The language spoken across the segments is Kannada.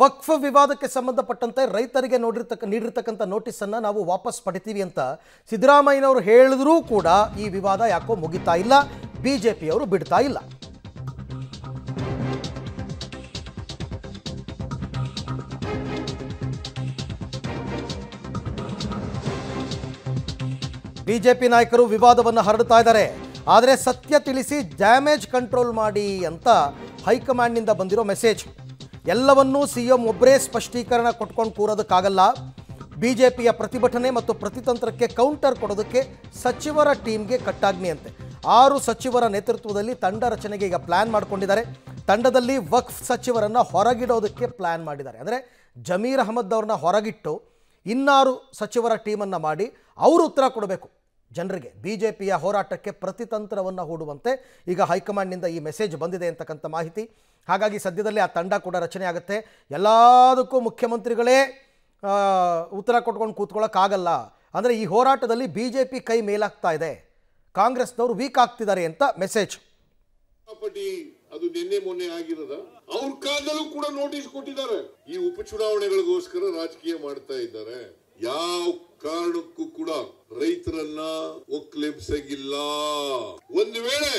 ವಕ್ಫ್ ವಿವಾದಕ್ಕೆ ಸಂಬಂಧಪಟ್ಟಂತೆ ರೈತರಿಗೆ ನೋಡಿರ್ತಕ್ಕ ನೀಡಿರ್ತಕ್ಕಂಥ ಅನ್ನ ನಾವು ವಾಪಸ್ ಪಡಿತೀವಿ ಅಂತ ಸಿದ್ದರಾಮಯ್ಯನವರು ಹೇಳಿದ್ರೂ ಕೂಡ ಈ ವಿವಾದ ಯಾಕೋ ಮುಗಿತಾ ಇಲ್ಲ ಬಿಜೆಪಿ ಅವರು ಬಿಡ್ತಾ ಇಲ್ಲ ಬಿಜೆಪಿ ನಾಯಕರು ವಿವಾದವನ್ನು ಹರಡ್ತಾ ಇದ್ದಾರೆ ಆದರೆ ಸತ್ಯ ತಿಳಿಸಿ ಡ್ಯಾಮೇಜ್ ಕಂಟ್ರೋಲ್ ಮಾಡಿ ಅಂತ ಹೈಕಮಾಂಡ್ನಿಂದ ಬಂದಿರೋ ಮೆಸೇಜ್ ಎಲ್ಲವನ್ನೂ ಸಿ ಎಂ ಒಬ್ಬರೇ ಸ್ಪಷ್ಟೀಕರಣ ಕೊಟ್ಕೊಂಡು ಕೂರೋದಕ್ಕಾಗಲ್ಲ ಬಿ ಜೆ ಪಿಯ ಪ್ರತಿಭಟನೆ ಮತ್ತು ಪ್ರತಿತಂತ್ರಕ್ಕೆ ಕೌಂಟರ್ ಕೊಡೋದಕ್ಕೆ ಸಚಿವರ ಟೀಮ್ಗೆ ಕಟ್ಟಾಜ್ಞೆಯಂತೆ ಆರು ಸಚಿವರ ನೇತೃತ್ವದಲ್ಲಿ ತಂಡ ರಚನೆಗೆ ಈಗ ಪ್ಲ್ಯಾನ್ ಮಾಡಿಕೊಂಡಿದ್ದಾರೆ ತಂಡದಲ್ಲಿ ವಕ್ಫ್ ಸಚಿವರನ್ನು ಹೊರಗಿಡೋದಕ್ಕೆ ಪ್ಲ್ಯಾನ್ ಮಾಡಿದ್ದಾರೆ ಅಂದರೆ ಜಮೀರ್ ಅಹಮದ್ ಅವ್ರನ್ನ ಹೊರಗಿಟ್ಟು ಇನ್ನಾರು ಸಚಿವರ ಟೀಮನ್ನು ಮಾಡಿ ಅವರು ಉತ್ತರ ಕೊಡಬೇಕು ಜನರಿಗೆ ಬಿ ಜೆ ಪಿಯ ಹೋರಾಟಕ್ಕೆ ಪ್ರತಿತಂತ್ರವನ್ನು ಹೂಡುವಂತೆ ಈಗ ಹೈಕಮಾಂಡ್ನಿಂದ ಈ ಮೆಸೇಜ್ ಬಂದಿದೆ ಅಂತಕ್ಕಂಥ ಮಾಹಿತಿ ಹಾಗಾಗಿ ಸದ್ಯದಲ್ಲೇ ಆ ತಂಡ ಕೂಡ ರಚನೆ ಆಗುತ್ತೆ ಎಲ್ಲದಕ್ಕೂ ಮುಖ್ಯಮಂತ್ರಿಗಳೇ ಉತ್ತರ ಕೊಟ್ಕೊಂಡು ಕೂತ್ಕೊಳ್ಳೋಕ್ಕಾಗಲ್ಲ ಅಂದರೆ ಈ ಹೋರಾಟದಲ್ಲಿ ಬಿ ಜೆ ಪಿ ಕೈ ಮೇಲಾಗ್ತಾ ಇದೆ ಕಾಂಗ್ರೆಸ್ನವರು ವೀಕ್ ಆಗ್ತಿದ್ದಾರೆ ಅಂತ ಮೆಸೇಜ್ ಅದು ನಿನ್ನೆ ಮೊನ್ನೆ ಆಗಿರದ ಅವ್ರ ಕಾಲದಲ್ಲೂ ಕೂಡ ನೋಟಿಸ್ ಕೊಟ್ಟಿದ್ದಾರೆ ಈ ಉಪಚುನಾವಣೆಗಳಿಗೋಸ್ಕರ ರಾಜಕೀಯ ಮಾಡ್ತಾ ಇದ್ದಾರೆ ಯಾವ ಕಾರಣಕ್ಕೂ ಕೂಡ ರೈತರನ್ನ ಒಕ್ಲೆಬ್ಸಾಗಿಲ್ಲ ಒಂದು ವೇಳೆ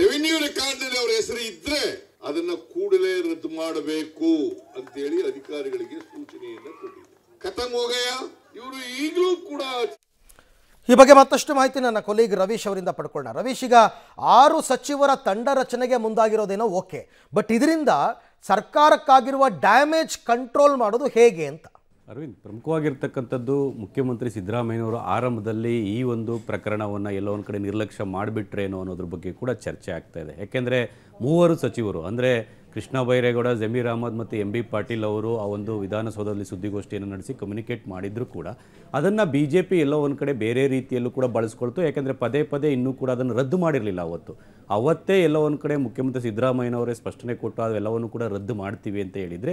ರೆವಿನ್ಯೂ ರೆಕಾರ್ಡ್ ನಲ್ಲಿ ಅವರ ಹೆಸರು ಇದ್ರೆ ಅದನ್ನ ಕೂಡಲೇ ರದ್ದು ಮಾಡಬೇಕು ಅಂತೇಳಿ ಅಧಿಕಾರಿಗಳಿಗೆ ಸೂಚನೆಯನ್ನು ಕೊಟ್ಟಿದ್ದಾರೆ ಹೋಗಯ್ಯ ಇವರು ಈಗಲೂ ಕೂಡ ಈ ಬಗ್ಗೆ ಮತ್ತಷ್ಟು ಮಾಹಿತಿ ನನ್ನ ಕೊಲೀಗ್ ರವೀಶ್ ಅವರಿಂದ ಪಡ್ಕೊಳ್ಳೋಣ ರವೀಶ್ ಈಗ ಆರು ಸಚಿವರ ತಂಡ ರಚನೆಗೆ ಮುಂದಾಗಿರೋದೇನೋ ಓಕೆ ಬಟ್ ಇದರಿಂದ ಸರ್ಕಾರಕ್ಕಾಗಿರುವ ಡ್ಯಾಮೇಜ್ ಕಂಟ್ರೋಲ್ ಮಾಡೋದು ಹೇಗೆ ಅಂತ ಅರವಿಂದ್ ಪ್ರಮುಖವಾಗಿರ್ತಕ್ಕಂಥದ್ದು ಮುಖ್ಯಮಂತ್ರಿ ಸಿದ್ದರಾಮಯ್ಯನವರು ಆರಂಭದಲ್ಲಿ ಈ ಒಂದು ಪ್ರಕರಣವನ್ನು ಎಲ್ಲೋ ಒಂದು ಕಡೆ ನಿರ್ಲಕ್ಷ್ಯ ಮಾಡಿಬಿಟ್ರೇನೋ ಅನ್ನೋದ್ರ ಬಗ್ಗೆ ಕೂಡ ಚರ್ಚೆ ಆಗ್ತಾ ಇದೆ ಯಾಕೆಂದರೆ ಮೂವರು ಸಚಿವರು ಅಂದರೆ ಕೃಷ್ಣ ಬೈರೇಗೌಡ ಜಮೀರ್ ಅಹಮದ್ ಮತ್ತು ಎಂ ಬಿ ಪಾಟೀಲ್ ಅವರು ಆ ಒಂದು ವಿಧಾನಸೌಧದಲ್ಲಿ ಸುದ್ದಿಗೋಷ್ಠಿಯನ್ನು ನಡೆಸಿ ಕಮ್ಯುನಿಕೇಟ್ ಮಾಡಿದರೂ ಕೂಡ ಅದನ್ನು ಬಿ ಜೆ ಪಿ ಎಲ್ಲೋ ಒಂದು ಕಡೆ ಬೇರೆ ರೀತಿಯಲ್ಲೂ ಕೂಡ ಬಳಸ್ಕೊಳ್ತು ಯಾಕೆಂದರೆ ಪದೇ ಪದೇ ಇನ್ನೂ ಕೂಡ ಅದನ್ನು ರದ್ದು ಮಾಡಿರಲಿಲ್ಲ ಅವತ್ತು ಅವತ್ತೇ ಎಲ್ಲ ಒಂದು ಕಡೆ ಮುಖ್ಯಮಂತ್ರಿ ಸಿದ್ದರಾಮಯ್ಯನವರೇ ಸ್ಪಷ್ಟನೆ ಕೊಟ್ಟು ಅದೆಲ್ಲವನ್ನು ಕೂಡ ರದ್ದು ಮಾಡ್ತೀವಿ ಅಂತ ಹೇಳಿದರೆ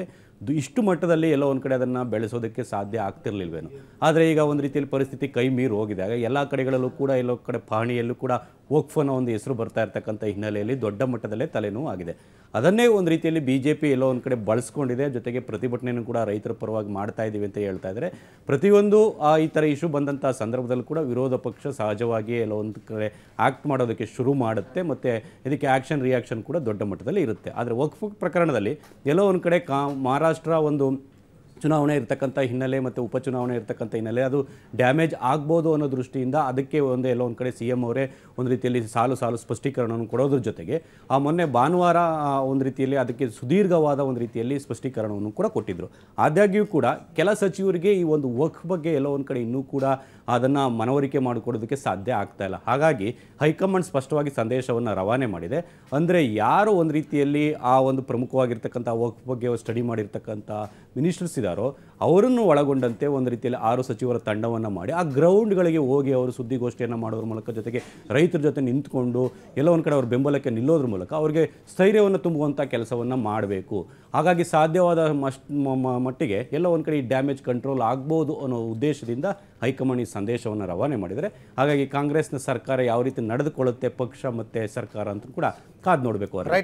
ಇಷ್ಟು ಮಟ್ಟದಲ್ಲಿ ಎಲ್ಲ ಒಂದು ಕಡೆ ಅದನ್ನು ಬೆಳೆಸೋದಕ್ಕೆ ಸಾಧ್ಯ ಆಗ್ತಿರಲಿಲ್ವೇನು ಆದರೆ ಈಗ ಒಂದು ರೀತಿಯಲ್ಲಿ ಪರಿಸ್ಥಿತಿ ಕೈ ಮೀರು ಹೋಗಿದೆ ಆಗ ಎಲ್ಲ ಕಡೆಗಳಲ್ಲೂ ಕೂಡ ಎಲ್ಲ ಕಡೆ ಪಹಣಿಯಲ್ಲೂ ಕೂಡ ವೋಕ್ಫನ ಒಂದು ಹೆಸರು ಬರ್ತಾ ಇರ್ತಕ್ಕಂಥ ಹಿನ್ನೆಲೆಯಲ್ಲಿ ದೊಡ್ಡ ಮಟ್ಟದಲ್ಲೇ ತಲೆನೋವು ಆಗಿದೆ ಅದನ್ನೇ ಒಂದು ರೀತಿಯಲ್ಲಿ ಬಿ ಜೆ ಪಿ ಎಲ್ಲೋ ಒಂದು ಕಡೆ ಬಳಸ್ಕೊಂಡಿದೆ ಜೊತೆಗೆ ಪ್ರತಿಭಟನೆಯನ್ನು ಕೂಡ ರೈತರ ಪರವಾಗಿ ಮಾಡ್ತಾ ಇದ್ದೀವಿ ಅಂತ ಹೇಳ್ತಾ ಇದ್ದಾರೆ ಪ್ರತಿಯೊಂದು ಈ ಥರ ಇಶ್ಯೂ ಬಂದಂಥ ಸಂದರ್ಭದಲ್ಲೂ ಕೂಡ ವಿರೋಧ ಪಕ್ಷ ಸಹಜವಾಗಿಯೇ ಎಲ್ಲೋ ಒಂದು ಕಡೆ ಆ್ಯಕ್ಟ್ ಮಾಡೋದಕ್ಕೆ ಶುರು ಮಾಡುತ್ತೆ ಮತ್ತು ಮತ್ತು ಇದಕ್ಕೆ ಆ್ಯಕ್ಷನ್ ರಿಯಾಕ್ಷನ್ ಕೂಡ ದೊಡ್ಡ ಮಟ್ಟದಲ್ಲಿ ಇರುತ್ತೆ ಆದರೆ ವಕ್ಫ್ ಪ್ರಕರಣದಲ್ಲಿ ಎಲ್ಲೋ ಒಂದು ಕಡೆ ಕಾ ಮಹಾರಾಷ್ಟ್ರ ಒಂದು ಚುನಾವಣೆ ಇರತಕ್ಕಂಥ ಹಿನ್ನೆಲೆ ಮತ್ತು ಉಪಚುನಾವಣೆ ಇರತಕ್ಕಂಥ ಹಿನ್ನೆಲೆ ಅದು ಡ್ಯಾಮೇಜ್ ಆಗ್ಬೋದು ಅನ್ನೋ ದೃಷ್ಟಿಯಿಂದ ಅದಕ್ಕೆ ಒಂದು ಎಲ್ಲೋ ಒಂದು ಕಡೆ ಸಿ ಎಂ ಅವರೇ ಒಂದು ರೀತಿಯಲ್ಲಿ ಸಾಲು ಸಾಲು ಸ್ಪಷ್ಟೀಕರಣವನ್ನು ಕೊಡೋದ್ರ ಜೊತೆಗೆ ಆ ಮೊನ್ನೆ ಭಾನುವಾರ ಒಂದು ರೀತಿಯಲ್ಲಿ ಅದಕ್ಕೆ ಸುದೀರ್ಘವಾದ ಒಂದು ರೀತಿಯಲ್ಲಿ ಸ್ಪಷ್ಟೀಕರಣವನ್ನು ಕೂಡ ಕೊಟ್ಟಿದ್ದರು ಆದಾಗ್ಯೂ ಕೂಡ ಕೆಲ ಸಚಿವರಿಗೆ ಈ ಒಂದು ವರ್ಕ್ ಬಗ್ಗೆ ಎಲ್ಲೋ ಒಂದು ಕಡೆ ಇನ್ನೂ ಕೂಡ ಅದನ್ನು ಮನವರಿಕೆ ಮಾಡಿಕೊಡೋದಕ್ಕೆ ಸಾಧ್ಯ ಆಗ್ತಾ ಇಲ್ಲ ಹಾಗಾಗಿ ಹೈಕಮಾಂಡ್ ಸ್ಪಷ್ಟವಾಗಿ ಸಂದೇಶವನ್ನು ರವಾನೆ ಮಾಡಿದೆ ಅಂದರೆ ಯಾರು ಒಂದು ರೀತಿಯಲ್ಲಿ ಆ ಒಂದು ಪ್ರಮುಖವಾಗಿರ್ತಕ್ಕಂಥ ವರ್ಕ್ ಬಗ್ಗೆ ಸ್ಟಡಿ ಮಾಡಿರ್ತಕ್ಕಂಥ ಮಿನಿಸ್ಟರ್ಸ್ ಇದ್ದಾರೆ ಇದ್ದಾರೋ ಅವರನ್ನು ಒಳಗೊಂಡಂತೆ ಒಂದು ರೀತಿಯಲ್ಲಿ ಆರು ಸಚಿವರ ತಂಡವನ್ನು ಮಾಡಿ ಆ ಗ್ರೌಂಡ್ಗಳಿಗೆ ಹೋಗಿ ಅವರು ಸುದ್ದಿಗೋಷ್ಠಿಯನ್ನು ಮಾಡೋದ್ರ ಮೂಲಕ ಜೊತೆಗೆ ರೈತರ ಜೊತೆ ನಿಂತ್ಕೊಂಡು ಎಲ್ಲ ಒಂದು ಕಡೆ ಅವ್ರ ಬೆಂಬಲಕ್ಕೆ ನಿಲ್ಲೋದ್ರ ಮೂಲಕ ಅವರಿಗೆ ಸ್ಥೈರ್ಯವನ್ನು ತುಂಬುವಂಥ ಕೆಲಸವನ್ನು ಮಾಡಬೇಕು ಹಾಗಾಗಿ ಸಾಧ್ಯವಾದ ಮಟ್ಟಿಗೆ ಎಲ್ಲ ಒಂದು ಕಡೆ ಈ ಡ್ಯಾಮೇಜ್ ಕಂಟ್ರೋಲ್ ಆಗ್ಬೋದು ಅನ್ನೋ ಉದ್ದೇಶದಿಂದ ಹೈಕಮಾಂಡ್ ಈ ಸಂದೇಶವನ್ನು ರವಾನೆ ಮಾಡಿದರೆ ಹಾಗಾಗಿ ಕಾಂಗ್ರೆಸ್ನ ಸರ್ಕಾರ ಯಾವ ರೀತಿ ನಡೆದುಕೊಳ್ಳುತ್ತೆ ಪಕ್ಷ ಮತ್ತು ಸರ್ಕಾರ ಅಂತ ಕೂಡ ಕಾದು ನೋಡಬೇಕು ಅವರು